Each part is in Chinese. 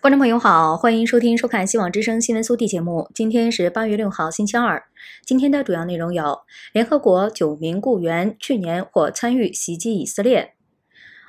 观众朋友好，欢迎收听收看《希望之声》新闻速递节目。今天是八月六号，星期二。今天的主要内容有：联合国九名雇员去年或参与袭击以色列；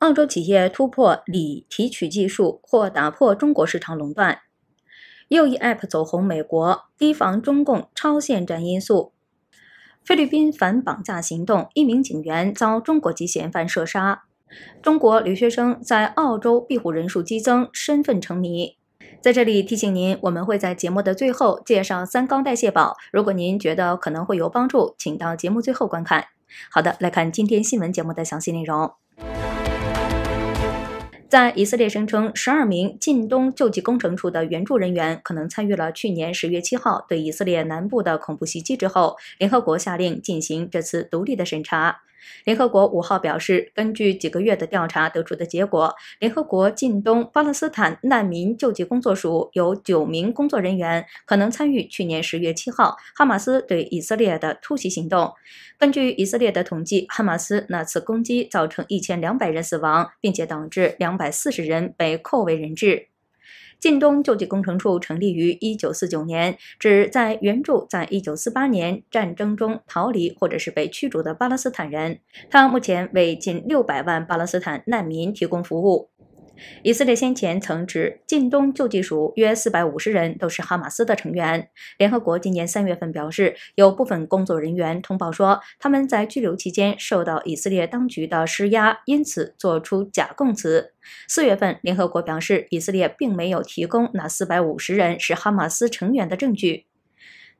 澳洲企业突破锂提取技术或打破中国市场垄断；又一 App 走红美国，提防中共超限战因素；菲律宾反绑架行动，一名警员遭中国籍嫌犯射杀。中国留学生在澳洲庇护人数激增，身份成谜。在这里提醒您，我们会在节目的最后介绍三高代谢宝。如果您觉得可能会有帮助，请到节目最后观看。好的，来看今天新闻节目的详细内容。在以色列声称十二名近东救济工程处的援助人员可能参与了去年十月七号对以色列南部的恐怖袭击之后，联合国下令进行这次独立的审查。联合国五号表示，根据几个月的调查得出的结果，联合国近东巴勒斯坦难民救济工作署有九名工作人员可能参与去年十月七号哈马斯对以色列的突袭行动。根据以色列的统计，哈马斯那次攻击造成一千两百人死亡，并且导致两百四十人被扣为人质。晋东救济工程处成立于1949年，旨在援助在一九四八年战争中逃离或者是被驱逐的巴勒斯坦人。它目前为近六百万巴勒斯坦难民提供服务。以色列先前曾指，近东救济署约四百五十人都是哈马斯的成员。联合国今年三月份表示，有部分工作人员通报说，他们在拘留期间受到以色列当局的施压，因此做出假供词。四月份，联合国表示，以色列并没有提供那四百五十人是哈马斯成员的证据。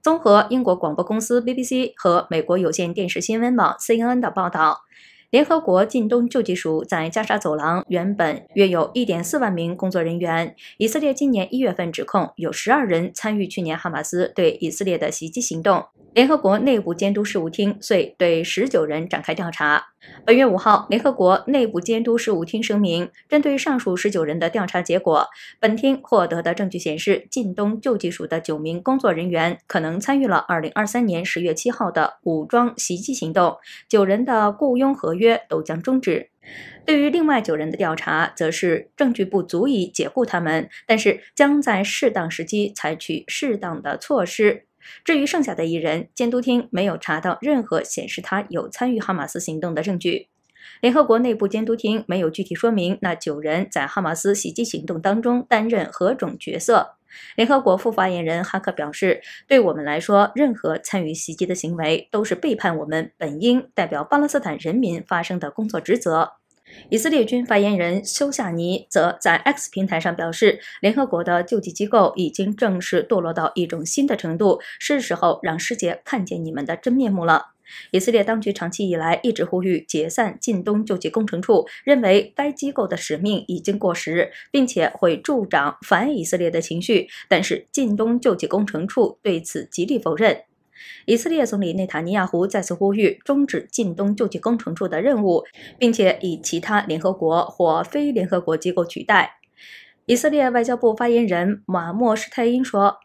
综合英国广播公司 BBC 和美国有线电视新闻网 CNN 的报道。联合国近东救济署在加沙走廊原本约有一点四万名工作人员。以色列今年一月份指控有十二人参与去年哈马斯对以色列的袭击行动，联合国内部监督事务厅遂对十九人展开调查。本月五号，联合国内部监督事务厅声明，针对上述十九人的调查结果，本厅获得的证据显示，近东救济署的九名工作人员可能参与了二零二三年十月七号的武装袭击行动。九人的雇佣合。约都将终止。对于另外九人的调查，则是证据不足以解雇他们，但是将在适当时机采取适当的措施。至于剩下的一人，监督厅没有查到任何显示他有参与哈马斯行动的证据。联合国内部监督厅没有具体说明那九人在哈马斯袭击行动当中担任何种角色。联合国副发言人哈克表示：“对我们来说，任何参与袭击的行为都是背叛我们本应代表巴勒斯坦人民发生的工作职责。”以色列军发言人修夏尼则在 X 平台上表示：“联合国的救济机构已经正式堕落到一种新的程度，是时候让世界看见你们的真面目了。”以色列当局长期以来一直呼吁解散近东救济工程处，认为该机构的使命已经过时，并且会助长反以色列的情绪。但是，近东救济工程处对此极力否认。以色列总理内塔尼亚胡再次呼吁终止近东救济工程处的任务，并且以其他联合国或非联合国机构取代。以色列外交部发言人马莫·施泰因说。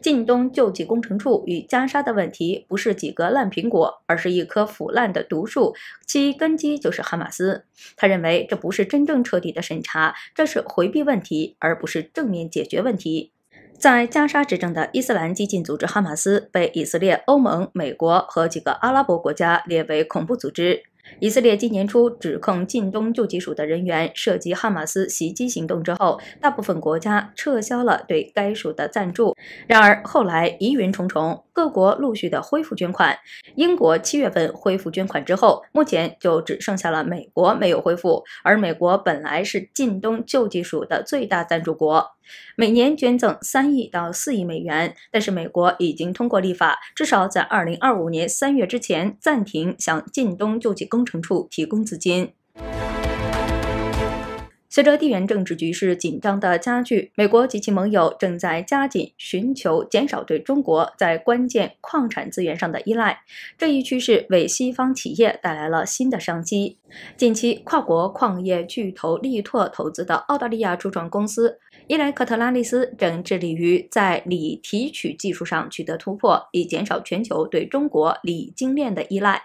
近东救济工程处与加沙的问题不是几个烂苹果，而是一棵腐烂的毒树，其根基就是哈马斯。他认为这不是真正彻底的审查，这是回避问题，而不是正面解决问题。在加沙执政的伊斯兰激进组织哈马斯被以色列、欧盟、美国和几个阿拉伯国家列为恐怖组织。以色列今年初指控近东救济署的人员涉及哈马斯袭击行动之后，大部分国家撤销了对该署的赞助。然而，后来疑云重重。各国陆续的恢复捐款，英国七月份恢复捐款之后，目前就只剩下了美国没有恢复。而美国本来是近东救济署的最大赞助国，每年捐赠三亿到四亿美元。但是美国已经通过立法，至少在二零二五年三月之前暂停向近东救济工程处提供资金。随着地缘政治局势紧张的加剧，美国及其盟友正在加紧寻求减少对中国在关键矿产资源上的依赖。这一趋势为西方企业带来了新的商机。近期，跨国矿业巨头力拓投资的澳大利亚初创公司伊莱克特拉利斯正致力于在锂提取技术上取得突破，以减少全球对中国锂精炼的依赖。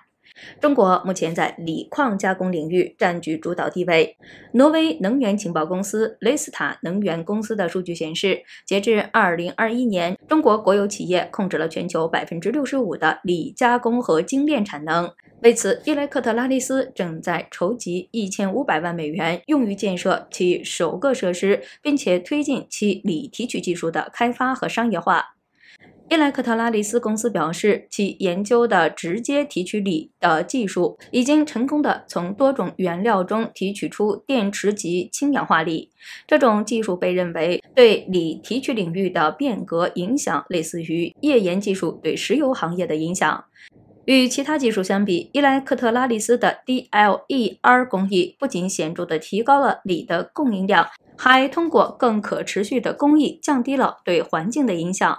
中国目前在锂矿加工领域占据主导地位。挪威能源情报公司雷斯塔能源公司的数据显示，截至2021年，中国国有企业控制了全球65%的锂加工和精炼产能。为此，伊莱克特拉利斯正在筹集1500万美元，用于建设其首个设施，并且推进其锂提取技术的开发和商业化。伊莱克特拉里斯公司表示，其研究的直接提取锂的技术已经成功地从多种原料中提取出电池级氢氧化锂。这种技术被认为对锂提取领域的变革影响，类似于页岩技术对石油行业的影响。与其他技术相比，伊莱克特拉里斯的 DLER 工艺不仅显著地提高了锂的供应量，还通过更可持续的工艺降低了对环境的影响。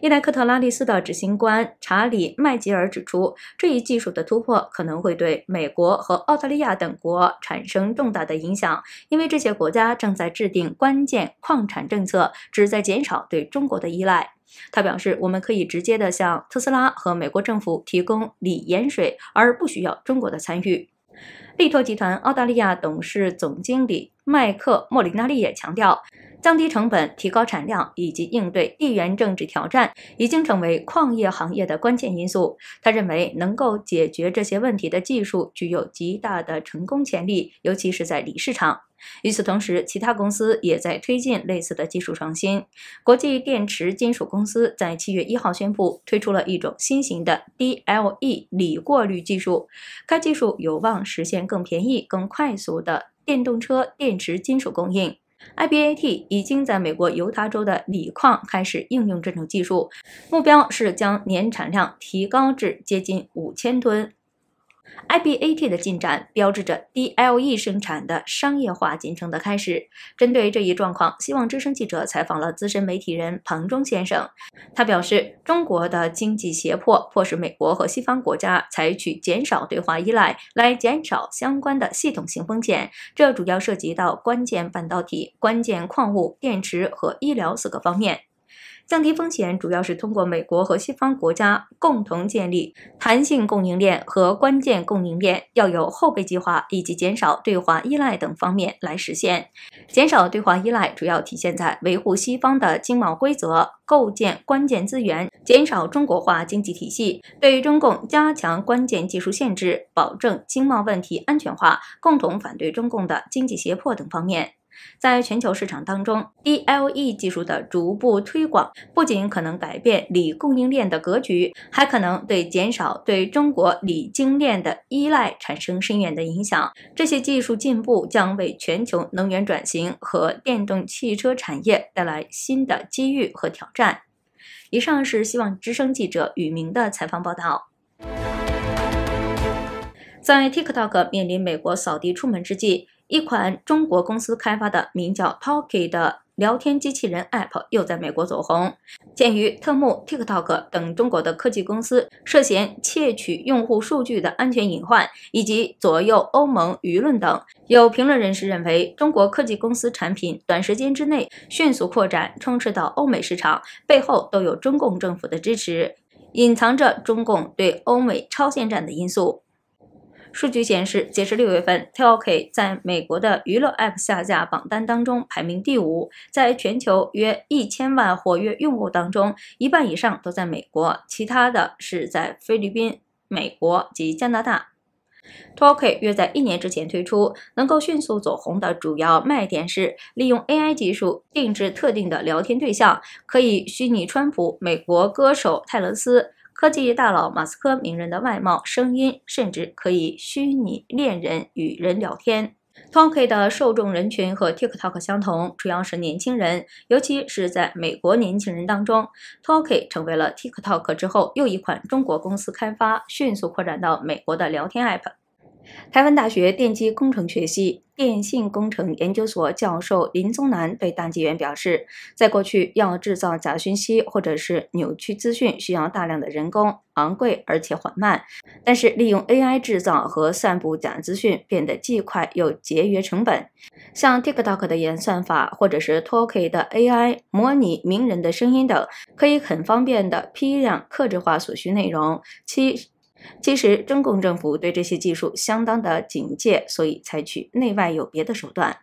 伊莱克特拉利斯的执行官查理·麦吉尔指出，这一技术的突破可能会对美国和澳大利亚等国产生重大的影响，因为这些国家正在制定关键矿产政策，旨在减少对中国的依赖。他表示，我们可以直接的向特斯拉和美国政府提供锂盐水，而不需要中国的参与。力拓集团澳大利亚董事总经理麦克莫里纳利也强调，降低成本、提高产量以及应对地缘政治挑战，已经成为矿业行业的关键因素。他认为，能够解决这些问题的技术具有极大的成功潜力，尤其是在锂市场。与此同时，其他公司也在推进类似的技术创新。国际电池金属公司在七月一号宣布推出了一种新型的 DLE 锂过滤技术。该技术有望实现更便宜、更快速的电动车电池金属供应。IBAT 已经在美国犹他州的锂矿开始应用这种技术，目标是将年产量提高至接近五千吨。I B A T 的进展标志着 D L E 生产的商业化进程的开始。针对这一状况，希望之声记者采访了资深媒体人彭中先生。他表示，中国的经济胁迫迫使美国和西方国家采取减少对华依赖，来减少相关的系统性风险。这主要涉及到关键半导体、关键矿物、电池和医疗四个方面。降低风险主要是通过美国和西方国家共同建立弹性供应链和关键供应链，要有后备计划，以及减少对华依赖等方面来实现。减少对华依赖主要体现在维护西方的经贸规则、构建关键资源、减少中国化经济体系、对中共加强关键技术限制、保证经贸问题安全化、共同反对中共的经济胁迫等方面。在全球市场当中，DLE 技术的逐步推广不仅可能改变锂供应链的格局，还可能对减少对中国锂精炼的依赖产生深远的影响。这些技术进步将为全球能源转型和电动汽车产业带来新的机遇和挑战。以上是希望之声记者雨明的采访报道。在 TikTok 面临美国扫地出门之际。一款中国公司开发的名叫 “Talkie” 的聊天机器人 App 又在美国走红。鉴于特木 TikTok 等中国的科技公司涉嫌窃取用户数据的安全隐患，以及左右欧盟舆论等，有评论人士认为，中国科技公司产品短时间之内迅速扩展，充斥到欧美市场，背后都有中共政府的支持，隐藏着中共对欧美超限战的因素。数据显示，截至六月份 t o l k 在美国的娱乐 App 下架榜单当中排名第五。在全球约一千万活跃用户当中，一半以上都在美国，其他的是在菲律宾、美国及加拿大。Talki 约在一年之前推出，能够迅速走红的主要卖点是利用 AI 技术定制特定的聊天对象，可以虚拟川普、美国歌手泰勒斯。科技大佬马斯克名人的外貌、声音，甚至可以虚拟恋人与人聊天。Talkie 的受众人群和 TikTok 相同，主要是年轻人，尤其是在美国年轻人当中。Talkie 成为了 TikTok 之后又一款中国公司开发、迅速扩展到美国的聊天 App。台湾大学电机工程学系电信工程研究所教授林宗南对《大纪元》表示，在过去要制造假讯息或者是扭曲资讯，需要大量的人工，昂贵而且缓慢。但是利用 AI 制造和散布假资讯变得既快又节约成本。像 TikTok 的演算法，或者是 Toki 的 AI 模拟名人的声音等，可以很方便地批量克制化所需内容。七。其实，中共政府对这些技术相当的警戒，所以采取内外有别的手段。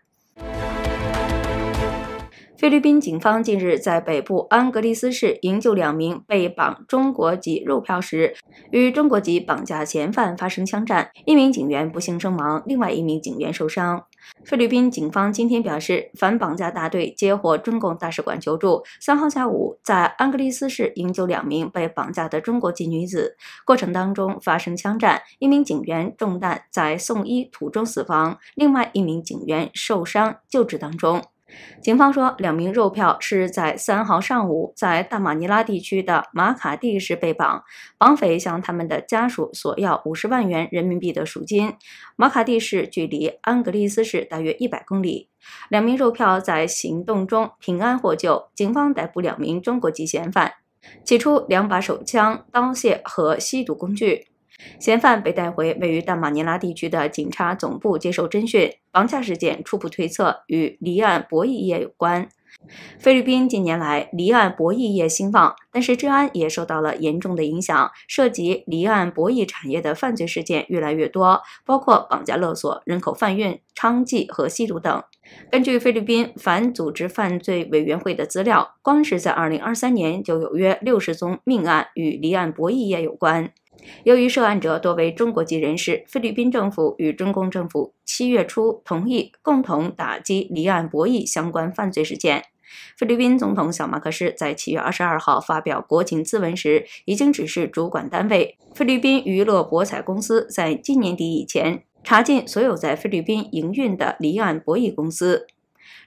菲律宾警方近日在北部安格利斯市营救两名被绑中国籍肉票时，与中国籍绑架嫌犯发生枪战，一名警员不幸身亡，另外一名警员受伤。菲律宾警方今天表示，反绑架大队接获中共大使馆求助，三号下午在安格利斯市营救两名被绑架的中国籍女子，过程当中发生枪战，一名警员中弹，在送医途中死亡，另外一名警员受伤救治当中。警方说，两名肉票是在三号上午在大马尼拉地区的马卡蒂市被绑，绑匪向他们的家属索要五十万元人民币的赎金。马卡蒂市距离安格利斯市大约一百公里。两名肉票在行动中平安获救，警方逮捕两名中国籍嫌犯，起初两把手枪、刀械和吸毒工具。嫌犯被带回位于大马尼拉地区的警察总部接受侦讯。绑架事件初步推测与离岸博弈业有关。菲律宾近年来离岸博弈业兴旺，但是治安也受到了严重的影响。涉及离岸博弈产业的犯罪事件越来越多，包括绑架勒索、人口贩运、娼妓和吸毒等。根据菲律宾反组织犯罪委员会的资料，光是在2023年就有约60宗命案与离岸博弈业有关。由于涉案者多为中国籍人士，菲律宾政府与中共政府七月初同意共同打击离岸博弈相关犯罪事件。菲律宾总统小马克思在七月二十二号发表国情咨文时，已经指示主管单位菲律宾娱乐博彩公司，在今年底以前查禁所有在菲律宾营运的离岸博弈公司。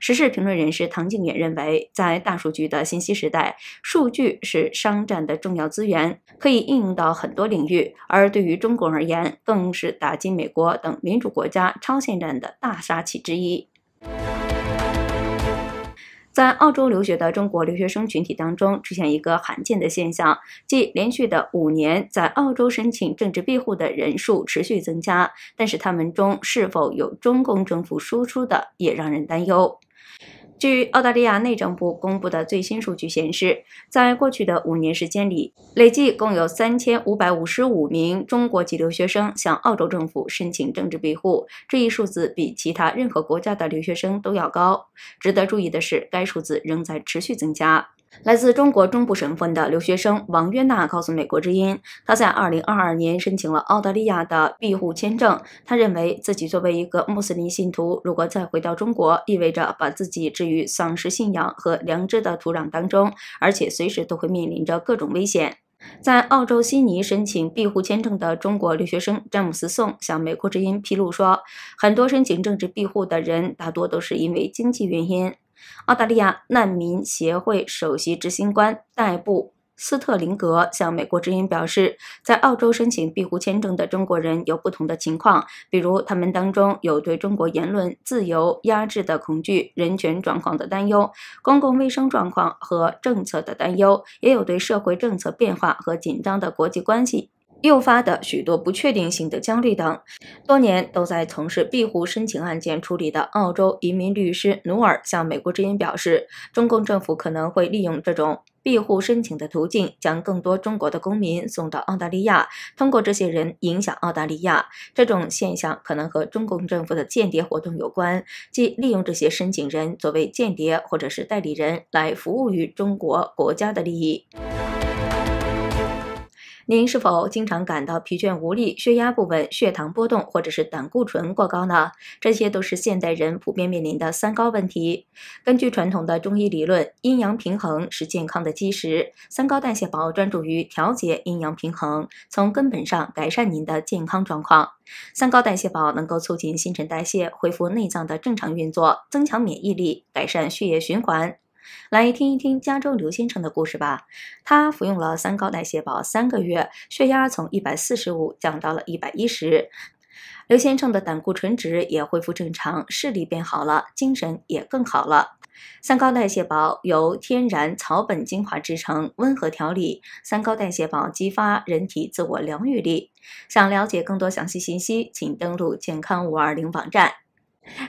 时事评论人士唐静远认为，在大数据的信息时代，数据是商战的重要资源，可以应用到很多领域。而对于中国而言，更是打击美国等民主国家超限战的大杀器之一。在澳洲留学的中国留学生群体当中，出现一个罕见的现象，即连续的五年，在澳洲申请政治庇护的人数持续增加。但是，他们中是否有中共政府输出的，也让人担忧。据澳大利亚内政部公布的最新数据显示，在过去的五年时间里，累计共有三千五百五十五名中国籍留学生向澳洲政府申请政治庇护，这一数字比其他任何国家的留学生都要高。值得注意的是，该数字仍在持续增加。来自中国中部省份的留学生王约娜告诉美国之音，他在2022年申请了澳大利亚的庇护签证。他认为自己作为一个穆斯林信徒，如果再回到中国，意味着把自己置于丧失信仰和良知的土壤当中，而且随时都会面临着各种危险。在澳洲悉尼申请庇护签证的中国留学生詹姆斯·宋向美国之音披露说，很多申请政治庇护的人大多都是因为经济原因。澳大利亚难民协会首席执行官戴布斯特林格向美国之音表示，在澳洲申请庇护签证的中国人有不同的情况，比如他们当中有对中国言论自由压制的恐惧、人权状况的担忧、公共卫生状况和政策的担忧，也有对社会政策变化和紧张的国际关系。诱发的许多不确定性的焦虑等，多年都在从事庇护申请案件处理的澳洲移民律师努尔向美国之音表示，中共政府可能会利用这种庇护申请的途径，将更多中国的公民送到澳大利亚，通过这些人影响澳大利亚。这种现象可能和中共政府的间谍活动有关，即利用这些申请人作为间谍或者是代理人来服务于中国国家的利益。您是否经常感到疲倦无力、血压不稳、血糖波动，或者是胆固醇过高呢？这些都是现代人普遍面临的“三高”问题。根据传统的中医理论，阴阳平衡是健康的基石。三高代谢宝专注于调节阴阳平衡，从根本上改善您的健康状况。三高代谢宝能够促进新陈代谢，恢复内脏的正常运作，增强免疫力，改善血液循环。来听一听加州刘先生的故事吧。他服用了三高代谢宝三个月，血压从一百四十五降到了一百一十。刘先生的胆固醇值也恢复正常，视力变好了，精神也更好了。三高代谢宝由天然草本精华制成，温和调理。三高代谢宝激发人体自我疗愈力。想了解更多详细信息，请登录健康五二零网站。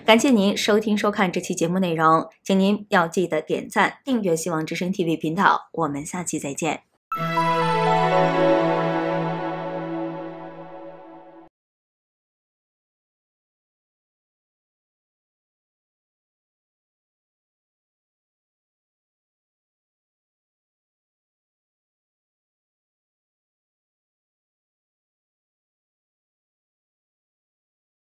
感谢您收听收看这期节目内容，请您要记得点赞、订阅《希望之声》TV 频道，我们下期再见。